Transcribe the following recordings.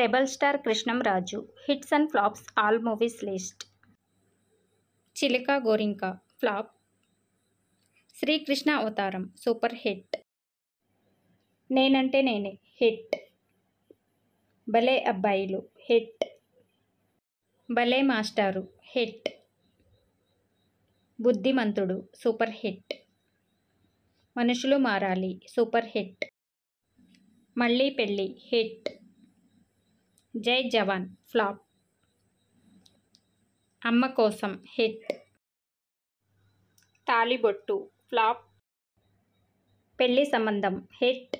rebel star Krishnam Raju hits and flops all movies list Chilaka Gorinka flop Srikrishna అవతారం super hit నేనంటే నేనే hit భలే అబ్బాయిలు హిట్ భలే మాస్టారు హిట్ బుద్ధిమంతుడు సూపర్ హిట్ మనుషులు మారాలి సూపర్ హిట్ మళ్ళీ పెళ్ళి హిట్ జై జవాన్ ఫ్లాప్ అమ్మ కోసం హిట్ తాళిబొట్టు ఫ్లాప్ పెళ్ళి సంబంధం హిట్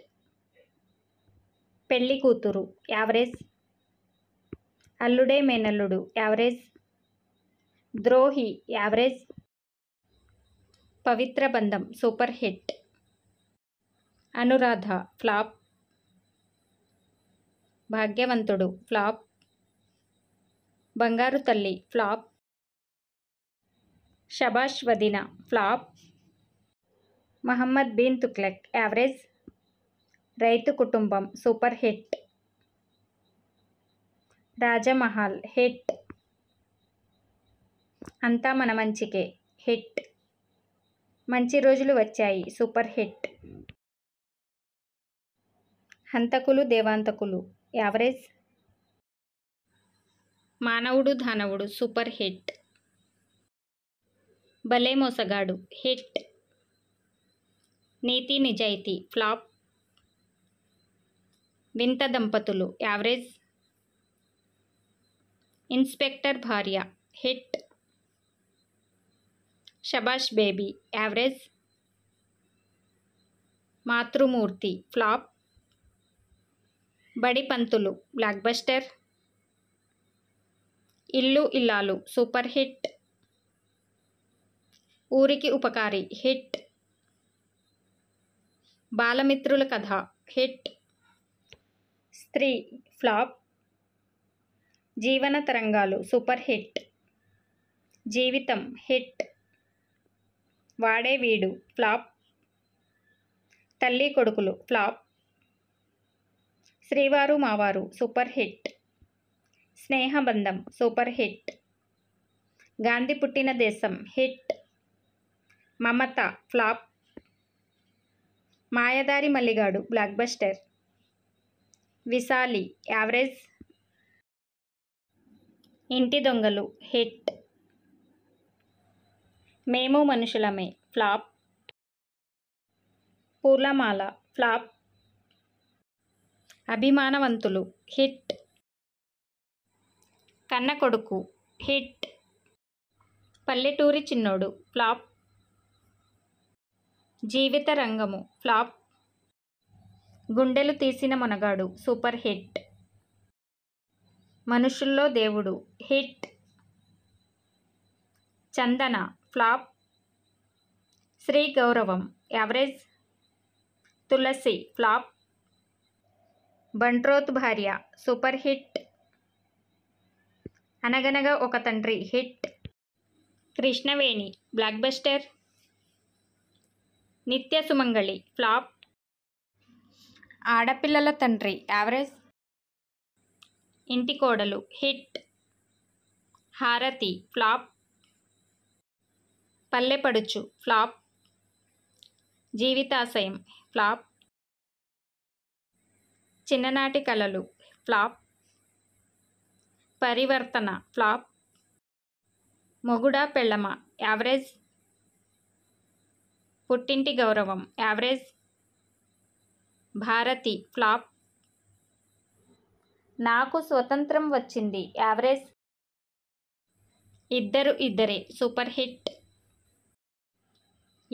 పెళ్ళి కూతురు యావరేజ్ అల్లుడే మేనల్లుడు యావరేజ్ ద్రోహి average Pavitra Bandham super hit Anuradha flop Bhagyavanthudu flop Bangaru Talli flop Shabash Vadina flop Mohammad Bin Tughlaq average Rythu Kutumbam super hit రాజమహల్ hit అంతా మన మంచికే హిట్ మంచి రోజులు వచ్చాయి సూపర్ హిట్ హంతకులు దేవాంతకులు యావరేజ్ మానవుడు ధనవుడు సూపర్ హిట్ భలే మోసగాడు హిట్ నీతి నిజాయితీ flop Vintha Dampathulu average inspector Bharya hit Shabash baby average Matrumurthy flop Badi Panthulu block buster ఇల్లు ఇల్లాలు సూపర్ హిట్ ఊరికి ఉపకారి హిట్ బాలమిత్రుల కథ హిట్ స్త్రీ ఫ్లాప్ జీవన తరంగాలు సూపర్ హిట్ జీవితం హిట్ వాడే వీడు ఫ్లాప్ తల్లి కొడుకులు flop Srivaru Mavaru super hit Snehabandham super hit Gandhi Puttina Desam hit Mamata flop Mayadari Malligadu blockbuster Visali average Inti Dongalu hit Memu Manushulame flop Poolamala flop Abhimanavanthulu hit Kanna Koduku hit పల్లెటూరి చిన్నోడు ఫ్లాప్ జీవిత రంగము ఫ్లాప్ గుండెలు తీసిన మునగాడు సూపర్ హిట్ మనుషుల్లో దేవుడు హిట్ చందన ఫ్లాప్ శ్రీ గౌరవం యావరేజ్ తులసి ఫ్లాప్ బంట్రోత్ భార్య సూపర్ హిట్ అనగనగా ఒక తండ్రి హిట్ కృష్ణవేణి బ్లాక్ బస్టర్ నిత్య సుమంగళి ఫ్లాప్ ఆడపిల్లల తండ్రి యావరేజ్ ఇంటి Kodalu hit Harathi flop Pallepaduchu flop Jeevithasayam flop Chinnanati Kalalu flop పరివర్తన ఫ్లాప్ మొగుడ పెళ్ళమ యావరేజ్ పుట్టింటి గౌరవం యావరేజ్ భారతి ఫ్లాప్ నాకు స్వతంత్రం వచ్చింది average Iddaru Iddare super hit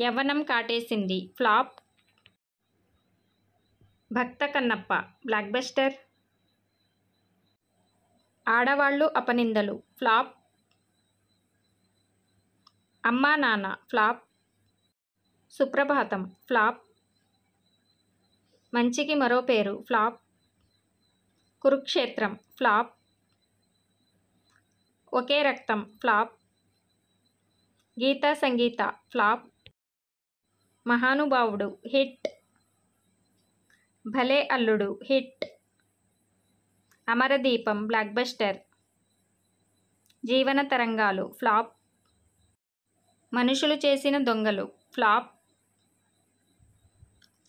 Yavvanam Katesindi flop Bhakta Kannappa blockbuster Aadavallu Apanindalu flop అమ్మా నాన్న ఫ్లాప్ సుప్రభాతం ఫ్లాప్ మంచికి మరో పేరు ఫ్లాప్ కురుక్షేత్రం flop Oke Raktham flop Geetha Sangeetha flop Mahanubhavudu hit Bhale Alludu hit అమరదీపం block buster జీవన తరంగాలు ఫ్లాప్ మనుషులు చేసిన దొంగలు ఫ్లాప్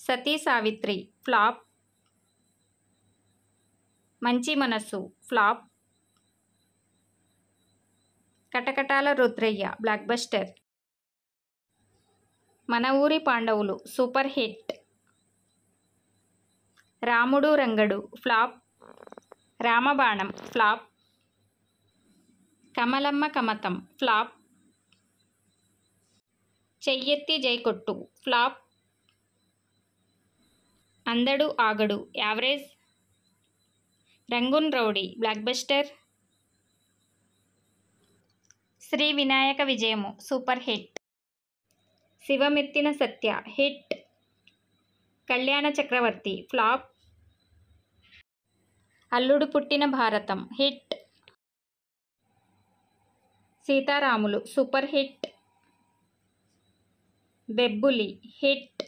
సతీ సావిత్రి ఫ్లాప్ మంచి మనస్సు ఫ్లాప్ కటకటాల రుద్రయ్య బ్లాక్ బస్టర్ మన ఊరి పాండవులు super hit Ramudu Rangadu flop Ramabanam flop Kamalamma Kamatham flop Cheyyetthi Jaikottu flop Andadu Aagadu average Rangoon rowdy blockbuster Sri Vinayaka Vijayamu super hit Sivamettina Satya hit Kalyana Chakravarthy flop Alludu Puttina Bharatham hit Seetharamulu super hit Bebbuli hit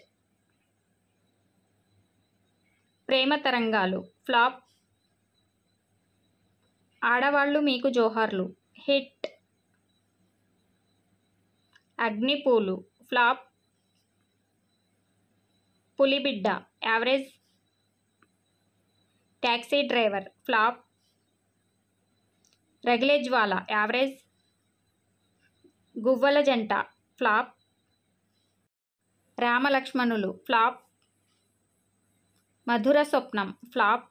Prema Tarangalu flop Aadavallu Meeku Joharlu hit Agnipoolu flop Pulibidda average taxi driver flop Ragilejwala average Guvvala Janta flop రామలక్ష్మణులు flop మధుర స్వప్నం flop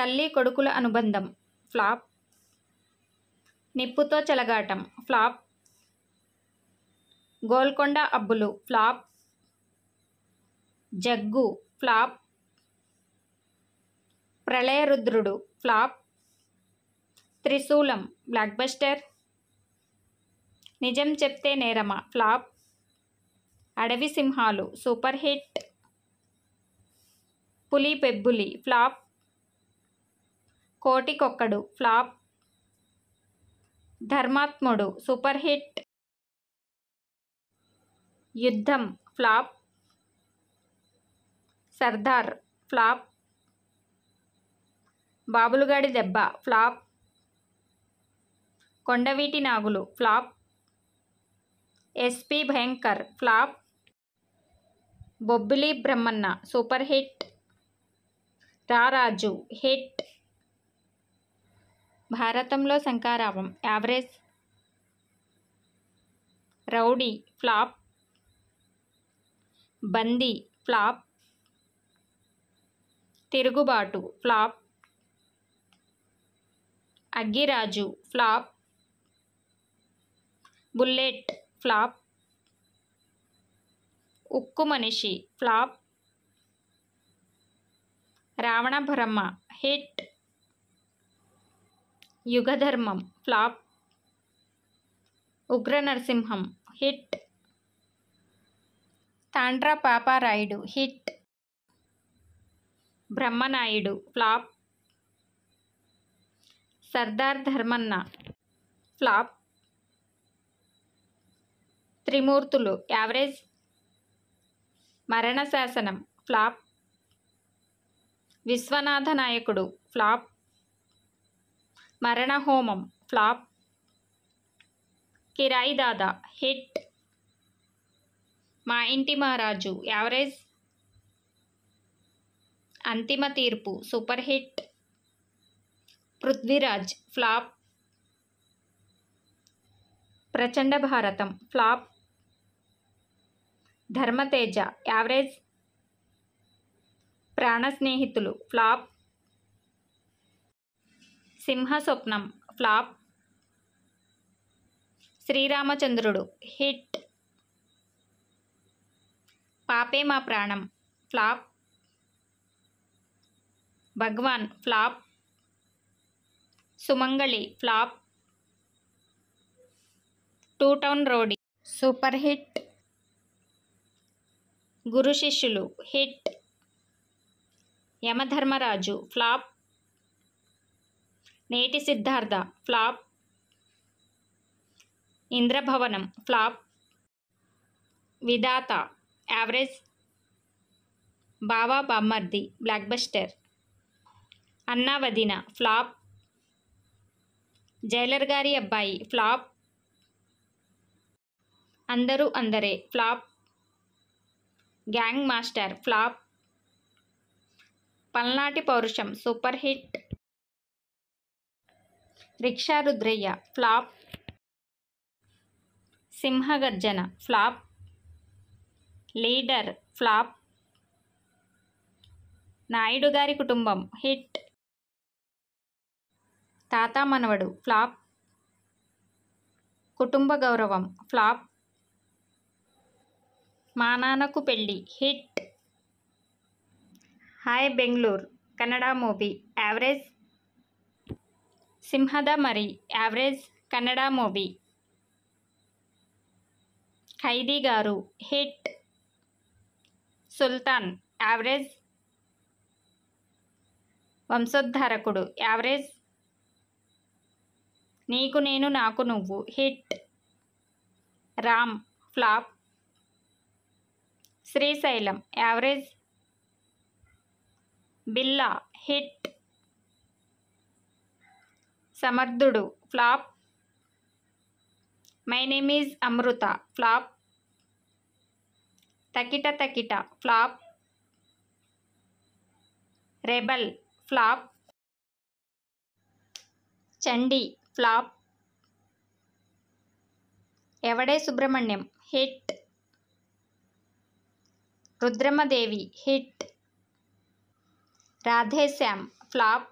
తల్లి కొడుకుల అనుబంధం flop Nipputho Chelagatam flop Golconda Abbulu flop Jaggu flop Pralayarudrudu flop Trishulam blockbuster Nijam Chebithe Nerama flop Adavi Simhalu super hit Puli Bebbuli flop Kotikokkadu flop Dharmatmudu super hit Yuddham flop Sardar flop Babulugadi Debba flop Kondaveeti Nagulu flop SP Bhayankar flop Bobbili Brahmanna super hit Raraju hit భారతంలో Shankaravam average rowdy flop Bandi flop Tirugubatu flop Aggiraju flop bullet flop Ukku Manishi flop Ravanabrahma hit Yugadharmam flop ఉగ్ర Narasimham hit Tandra Paparayudu hit Brahmanaidu flop Sardar Dharmanna flop Trimurthulu average Maranasasanam flop Viswanatha Nayakudu flop Maranahomam flop Kirayidada hit Maa Inti మహారాజు average అంతిమ తీర్పు super hit Prithviraj flop ప్రచండ భారతం flop Dharmateja average ప్రాణ స్నేహితులు flop సింహ స్వప్నం flop శ్రీరామచంద్రుడు hit Paape Maa Pranam flop Bhagavan flop Sumangali flop two town rowdy super hit Guru Sishyulu hit Yamadharmaraju flop Neti Siddhartha flop Indrabhavanam flop Vidhata average Bava Bammardi blockbuster అన్నా వదిన ఫ్లాప్ జైలర్ గారి Abbayi flop Andaru Andare flop gang master flop Palnati Pourusham super hit rickshaw Rudrayya flop Simhagarjana flop leader flop Naidu Gari Kutumbam hit తాత మనవడు flop కుటుంబ గౌరవం flop Maa Nannaku Pelli hit hi Bengaluru Kannada movie average Simhada Mari average Kannada movie Khaidi Garu hit Sultan average Vamsoddharakudu average Neeku Nenu Naaku Nuvvu hit Ram flop Srisailam average Billa hit Samarthudu flop my name is Amrutha flop Takita Takita flop rebel flop Chandi flop Evade Subramanyam hit Rudramadevi hit Radheshyam flop